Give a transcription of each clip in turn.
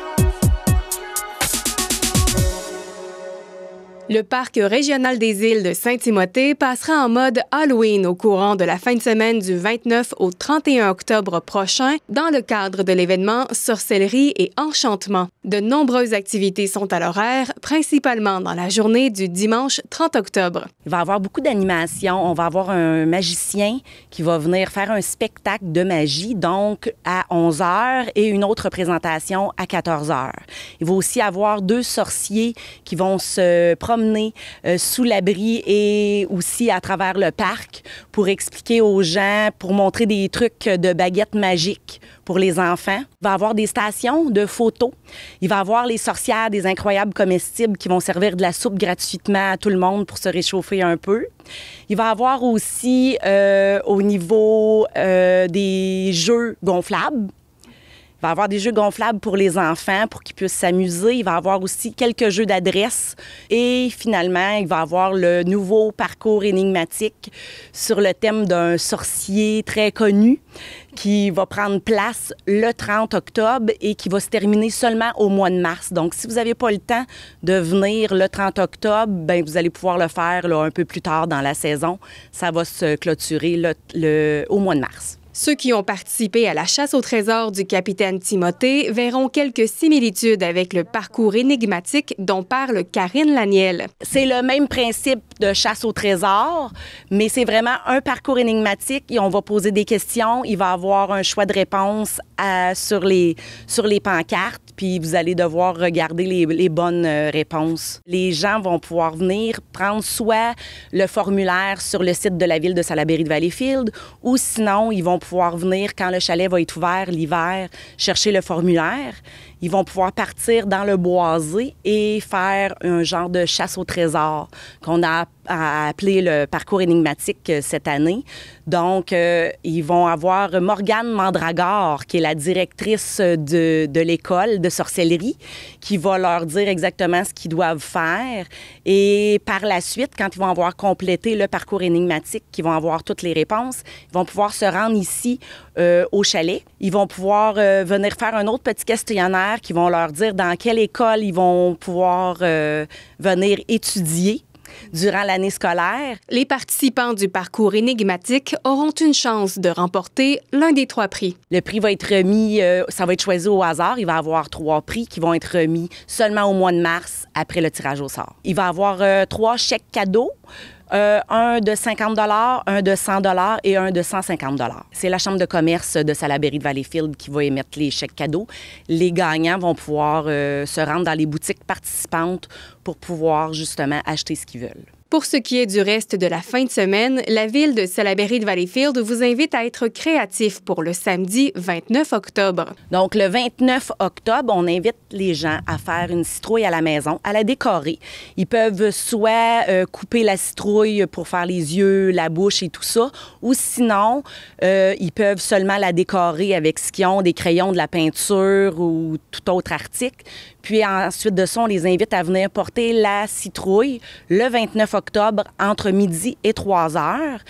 you. Le parc régional des îles de Saint-Timothée passera en mode Halloween au courant de la fin de semaine du 29 au 31 octobre prochain dans le cadre de l'événement Sorcellerie et Enchantement. De nombreuses activités sont à l'horaire, principalement dans la journée du dimanche 30 octobre. Il va y avoir beaucoup d'animations. On va avoir un magicien qui va venir faire un spectacle de magie, donc à 11 h et une autre présentation à 14 h. Il va aussi avoir deux sorciers qui vont se promener euh, sous l'abri et aussi à travers le parc pour expliquer aux gens, pour montrer des trucs de baguettes magiques pour les enfants. Il va avoir des stations de photos. Il va avoir les sorcières des incroyables comestibles qui vont servir de la soupe gratuitement à tout le monde pour se réchauffer un peu. Il va avoir aussi euh, au niveau euh, des jeux gonflables va avoir des jeux gonflables pour les enfants pour qu'ils puissent s'amuser. Il va avoir aussi quelques jeux d'adresse. Et finalement, il va avoir le nouveau parcours énigmatique sur le thème d'un sorcier très connu qui va prendre place le 30 octobre et qui va se terminer seulement au mois de mars. Donc, si vous n'avez pas le temps de venir le 30 octobre, ben vous allez pouvoir le faire un peu plus tard dans la saison. Ça va se clôturer au mois de mars. Ceux qui ont participé à la chasse au trésor du capitaine Timothée verront quelques similitudes avec le parcours énigmatique dont parle Karine Laniel. C'est le même principe de chasse au trésor, mais c'est vraiment un parcours énigmatique et on va poser des questions. Il va avoir un choix de réponse euh, sur, les, sur les pancartes, puis vous allez devoir regarder les, les bonnes euh, réponses. Les gens vont pouvoir venir prendre soit le formulaire sur le site de la ville de Salaberry de Valleyfield, ou sinon, ils vont pouvoir venir quand le chalet va être ouvert l'hiver, chercher le formulaire. Ils vont pouvoir partir dans le boisé et faire un genre de chasse au trésor qu'on a à, appeler le parcours énigmatique euh, cette année. Donc, euh, ils vont avoir Morgane Mandragore, qui est la directrice de, l'école de sorcellerie, qui va leur dire exactement ce qu'ils doivent faire. Et par la suite, quand ils vont avoir complété le parcours énigmatique, qu'ils vont avoir toutes les réponses, ils vont pouvoir se rendre ici euh, au chalet. Ils vont pouvoir venir faire un autre petit questionnaire qui vont leur dire dans quelle école ils vont pouvoir venir étudier durant l'année scolaire. Les participants du parcours énigmatique auront une chance de remporter l'un des trois prix. Le prix va être remis, euh, ça va être choisi au hasard. Il va y avoir trois prix qui vont être remis seulement au mois de mars après le tirage au sort. Il va y avoir euh, trois chèques cadeaux euh, un de 50 un de 100 et un de 150 C'est la Chambre de commerce de Salaberry de Valleyfield qui va émettre les chèques cadeaux. Les gagnants vont pouvoir euh, se rendre dans les boutiques participantes pour pouvoir justement acheter ce qu'ils veulent. Pour ce qui est du reste de la fin de semaine, la ville de Salaberry de Valleyfield vous invite à être créatif pour le samedi 29 octobre. Donc le 29 octobre, on invite les gens à faire une citrouille à la maison, à la décorer. Ils peuvent soit euh, couper la citrouille pour faire les yeux, la bouche et tout ça, ou sinon, euh, ils peuvent seulement la décorer avec ce qu'ils ont, des crayons, de la peinture ou tout autre article. Puis ensuite de ça, on les invite à venir porter la citrouille le 29 octobre octobre entre midi et 3 heures.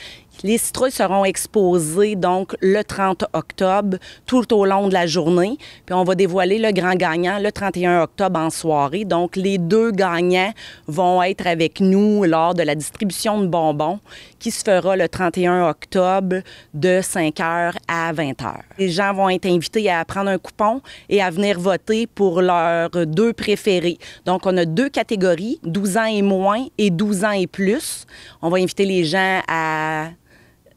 Les citrouilles seront exposées donc le 30 octobre tout au long de la journée. Puis on va dévoiler le grand gagnant le 31 octobre en soirée. Donc les deux gagnants vont être avec nous lors de la distribution de bonbons qui se fera le 31 octobre de 5h à 20h. Les gens vont être invités à prendre un coupon et à venir voter pour leurs deux préférés. Donc on a deux catégories, 12 ans et moins et 12 ans et plus. On va inviter les gens à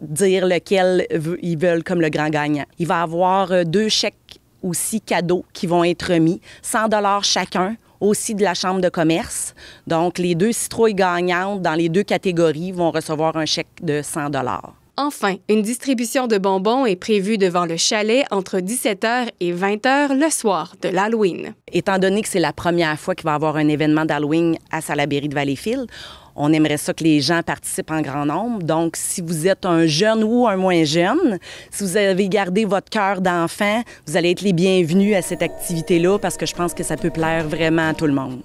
dire lequel ils veulent comme le grand gagnant. Il va avoir euh, deux chèques aussi cadeaux qui vont être remis, 100 dollars chacun aussi de la Chambre de commerce. Donc, les deux citrouilles gagnantes dans les deux catégories vont recevoir un chèque de 100 dollars. Enfin, une distribution de bonbons est prévue devant le chalet entre 17h et 20h le soir de l'Halloween. Étant donné que c'est la première fois qu'il va y avoir un événement d'Halloween à Salaberry de Valleyfield, on aimerait ça que les gens participent en grand nombre. Donc, si vous êtes un jeune ou un moins jeune, si vous avez gardé votre cœur d'enfant, vous allez être les bienvenus à cette activité-là parce que je pense que ça peut plaire vraiment à tout le monde.